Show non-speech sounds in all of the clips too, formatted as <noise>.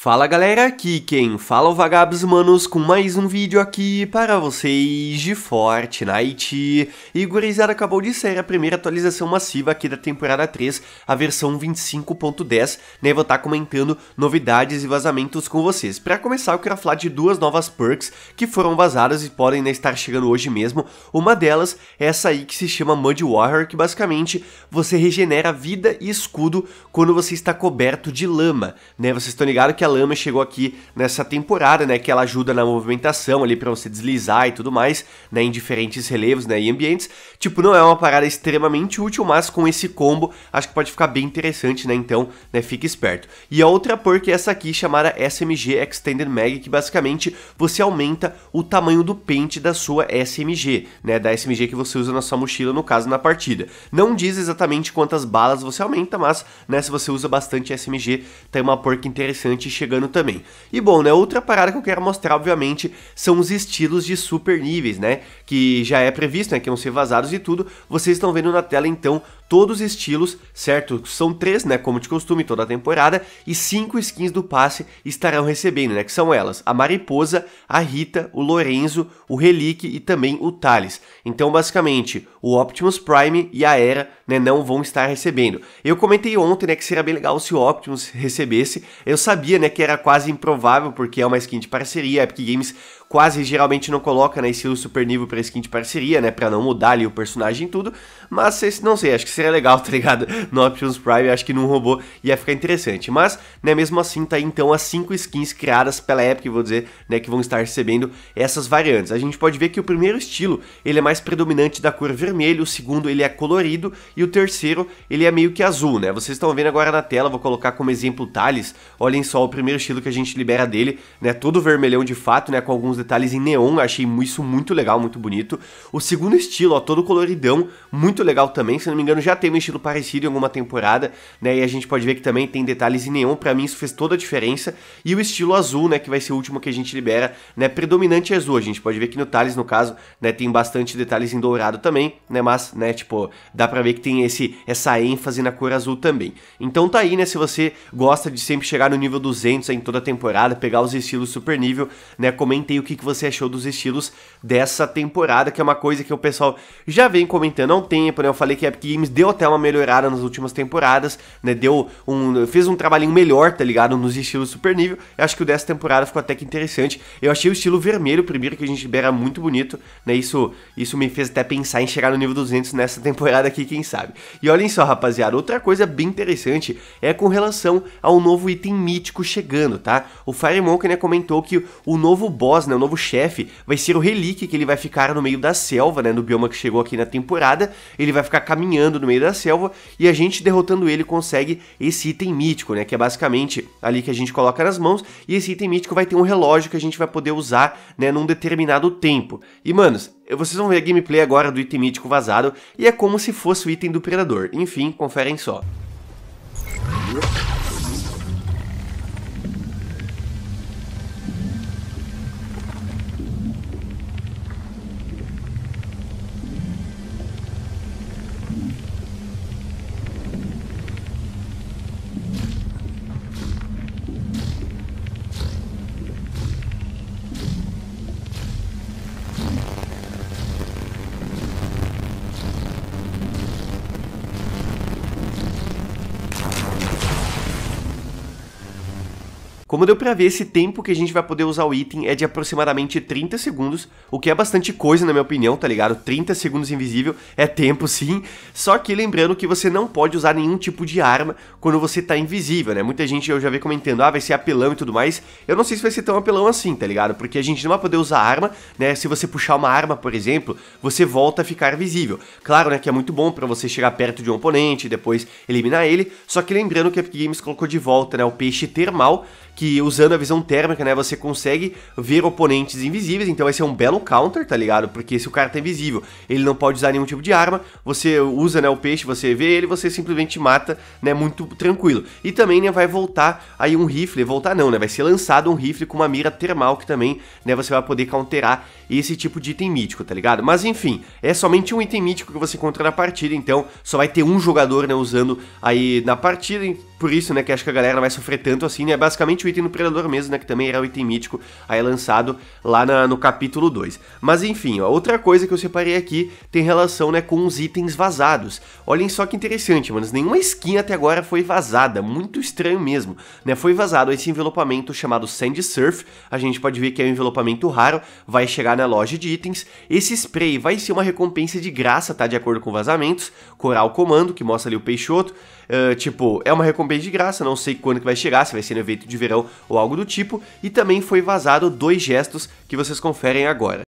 Fala galera, aqui quem fala é o Vagabos Manos com mais um vídeo aqui para vocês de Fortnite. E Gurizada acabou de sair a primeira atualização massiva aqui da temporada 3, a versão 25.10, né, vou estar tá comentando novidades e vazamentos com vocês. Para começar eu quero falar de duas novas perks que foram vazadas e podem né, estar chegando hoje mesmo. Uma delas é essa aí que se chama Mud Warrior, que basicamente você regenera vida e escudo quando você está coberto de lama, né, vocês estão ligados que a Lama chegou aqui nessa temporada, né, que ela ajuda na movimentação ali para você deslizar e tudo mais, né, em diferentes relevos, né, e ambientes. Tipo, não é uma parada extremamente útil, mas com esse combo acho que pode ficar bem interessante, né, então, né, fique esperto. E a outra perk é essa aqui, chamada SMG Extended Mag, que basicamente você aumenta o tamanho do pente da sua SMG, né, da SMG que você usa na sua mochila, no caso, na partida. Não diz exatamente quantas balas você aumenta, mas, né, se você usa bastante SMG, tem uma porca interessante chegando também. E bom, né, outra parada que eu quero mostrar, obviamente, são os estilos de super níveis, né, que já é previsto, né, que vão ser vazados e tudo. Vocês estão vendo na tela, então, todos os estilos, certo? São três, né? Como de costume, toda a temporada, e cinco skins do passe estarão recebendo, né? Que são elas: a Mariposa, a Rita, o Lorenzo, o Relique e também o Thales. Então, basicamente, o Optimus Prime e a Era, né, não vão estar recebendo. Eu comentei ontem, né, que seria bem legal se o Optimus recebesse. Eu sabia, né, que era quase improvável, porque é uma skin de parceria, Epic Games quase geralmente não coloca né, estilo super nível pra skin de parceria, né? Pra não mudar ali o personagem e tudo. Mas não sei, acho que seria legal, <laughs> tá ligado? No Options Prime, acho que num robô ia ficar interessante. Mas, né, mesmo assim, tá aí então as 5 skins criadas pela Epic, vou dizer, né? Que vão estar recebendo essas variantes. A gente pode ver que o primeiro estilo ele é mais predominante da cor vermelha, o segundo ele é colorido e o terceiro ele é meio que azul, né? Vocês estão vendo agora na tela, vou colocar como exemplo o Thales. Olhem só o primeiro estilo que a gente libera dele, né? Todo vermelhão de fato, né? Com alguns detalhes em neon, achei isso muito legal, muito bonito. O segundo estilo, ó, todo coloridão, muito legal também, se não me engano já tem um estilo parecido em alguma temporada, né, e a gente pode ver que também tem detalhes em neon, pra mim isso fez toda a diferença. E o estilo azul, né, que vai ser o último que a gente libera, né, predominante azul, a gente pode ver que no Thales, no caso, né, tem bastante detalhes em dourado também, né, mas, né, tipo, dá pra ver que tem esse, essa ênfase na cor azul também. Então tá aí, né, se você gosta de sempre chegar no nível 200 em toda a temporada, pegar os estilos super nível, né, comentei o que que, que você achou dos estilos dessa temporada, que é uma coisa que o pessoal já vem comentando há um tempo, né? Eu falei que a Epic Games deu até uma melhorada nas últimas temporadas, né? Deu um. fez um trabalhinho melhor, tá ligado? Nos estilos super nível. Eu acho que o dessa temporada ficou até que interessante. Eu achei o estilo vermelho, primeiro, que a gente libera muito bonito, né? Isso, isso me fez até pensar em chegar no nível 200 nessa <laughs> temporada aqui, quem sabe. E olhem só, rapaziada, outra coisa bem interessante é com relação ao novo item mítico chegando, tá? O Fire Monk, né, comentou que o novo boss, né, o novo chefe, vai ser o Relique, que ele vai ficar no meio da selva, né? No bioma que chegou aqui na temporada. Ele vai ficar caminhando no meio da selva e a gente, derrotando ele, consegue esse item mítico, né? Que é basicamente ali que a gente coloca nas mãos. E esse item mítico vai ter um relógio que a gente vai poder usar, né? Num determinado tempo. E, manos, vocês vão ver a gameplay agora do item mítico vazado e é como se fosse o item do Predador. Enfim, conferem só. Música Como deu pra ver, esse tempo que a gente vai poder usar o item é de aproximadamente 30 segundos, o que é bastante coisa na minha opinião, tá ligado? 30 segundos invisível é tempo sim, só que lembrando que você não pode usar nenhum tipo de arma quando você tá invisível, né? Muita gente eu já vi comentando, ah, vai ser apelão e tudo mais, eu não sei se vai ser tão apelão assim, tá ligado? Porque a gente não vai poder usar arma, né? Se você puxar uma arma, por exemplo, você volta a ficar visível. Claro, né, que é muito bom pra você chegar perto de um oponente e depois eliminar ele, só que lembrando que a Epic Games colocou de volta, né, o peixe termal, que usando a visão térmica, né, você consegue ver oponentes invisíveis, então vai ser é um belo counter, tá ligado? Porque se o cara tá invisível, ele não pode usar nenhum tipo de arma, você usa, né, o peixe, você vê ele, você simplesmente mata, né, muito tranquilo. E também, né, vai voltar aí um rifle, voltar não, né, vai ser lançado um rifle com uma mira termal que também, né, você vai poder counterar esse tipo de item mítico, tá ligado? Mas enfim, é somente um item mítico que você encontra na partida, então só vai ter um jogador, né, usando aí na partida, por isso, né, que acho que a galera vai sofrer tanto assim, né? Basicamente o item do Predador mesmo, né, que também era o item mítico, aí lançado lá na, no capítulo 2. Mas enfim, ó, outra coisa que eu separei aqui tem relação, né, com os itens vazados. Olhem só que interessante, manos, nenhuma skin até agora foi vazada, muito estranho mesmo, né? Foi vazado esse envelopamento chamado Sand Surf, a gente pode ver que é um envelopamento raro, vai chegar na loja de itens. Esse spray vai ser uma recompensa de graça, tá, de acordo com vazamentos, Coral Comando, que mostra ali o Peixoto, Uh, tipo, é uma recompensa de graça, não sei quando que vai chegar, se vai ser no evento de verão ou algo do tipo. E também foi vazado dois gestos que vocês conferem agora.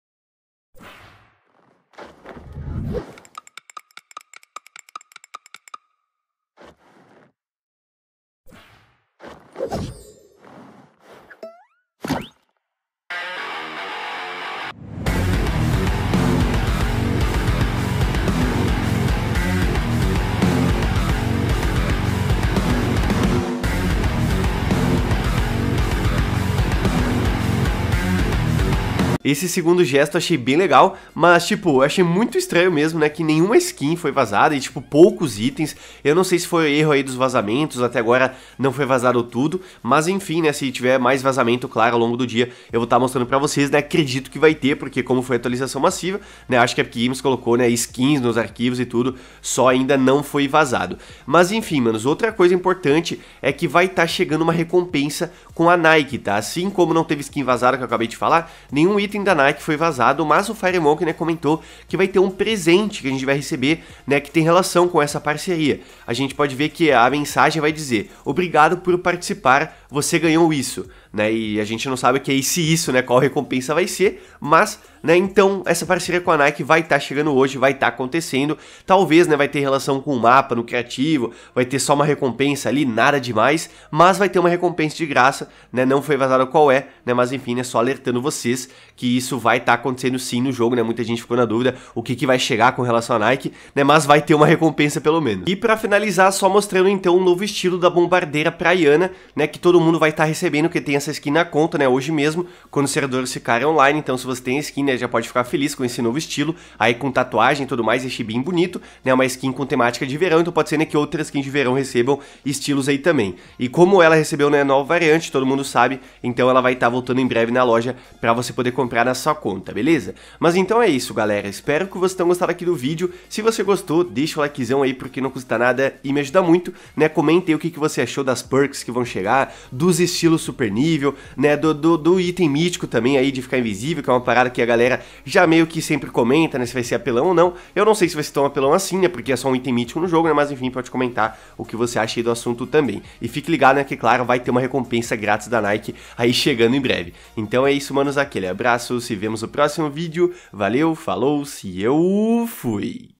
Esse segundo gesto achei bem legal, mas tipo, achei muito estranho mesmo, né, que nenhuma skin foi vazada e tipo poucos itens. Eu não sei se foi erro aí dos vazamentos, até agora não foi vazado tudo, mas enfim, né, se tiver mais vazamento, claro, ao longo do dia, eu vou estar tá mostrando para vocês, né? Acredito que vai ter, porque como foi atualização massiva, né, acho que a Epic Games colocou, né, skins nos arquivos e tudo, só ainda não foi vazado. Mas enfim, manos, outra coisa importante é que vai estar tá chegando uma recompensa com a Nike, tá? Assim como não teve skin vazada que eu acabei de falar, nenhum item item da Nike foi vazado, mas o Firemonk, né, comentou que vai ter um presente que a gente vai receber, né, que tem relação com essa parceria. A gente pode ver que a mensagem vai dizer: "Obrigado por participar você ganhou isso, né? E a gente não sabe o que é isso, né? Qual recompensa vai ser, mas, né? Então essa parceria com a Nike vai estar tá chegando hoje, vai estar tá acontecendo. Talvez, né? Vai ter relação com o mapa, no criativo, vai ter só uma recompensa ali, nada demais, mas vai ter uma recompensa de graça, né? Não foi vazado qual é, né? Mas enfim, é né? só alertando vocês que isso vai estar tá acontecendo sim no jogo, né? Muita gente ficou na dúvida o que, que vai chegar com relação à Nike, né? Mas vai ter uma recompensa pelo menos. E para finalizar, só mostrando então um novo estilo da bombardeira praiana, né? Que todo todo mundo vai estar tá recebendo que tem essa skin na conta, né? Hoje mesmo, quando os servidores ficarem é online, então se você tem a skin, né, já pode ficar feliz com esse novo estilo, aí com tatuagem e tudo mais, este bem bonito, né? Uma skin com temática de verão, então pode ser né, que outras skins de verão recebam estilos aí também. E como ela recebeu né, nova variante, todo mundo sabe, então ela vai estar tá voltando em breve na loja para você poder comprar na sua conta, beleza? Mas então é isso, galera. Espero que vocês tenham gostado aqui do vídeo. Se você gostou, deixa o likezão aí porque não custa nada e me ajuda muito, né? Comente aí o que, que você achou das perks que vão chegar, dos estilos super nível, né? Do, do, do, item mítico também aí de ficar invisível, que é uma parada que a galera já meio que sempre comenta, né? Se vai ser apelão ou não. Eu não sei se vai ser tão apelão assim, né? Porque é só um item mítico no jogo, né? Mas enfim, pode comentar o que você acha aí do assunto também. E fique ligado, né? Que claro, vai ter uma recompensa grátis da Nike aí chegando em breve. Então é isso, manos. Aquele abraço, se vemos no próximo vídeo. Valeu, falou, se eu fui!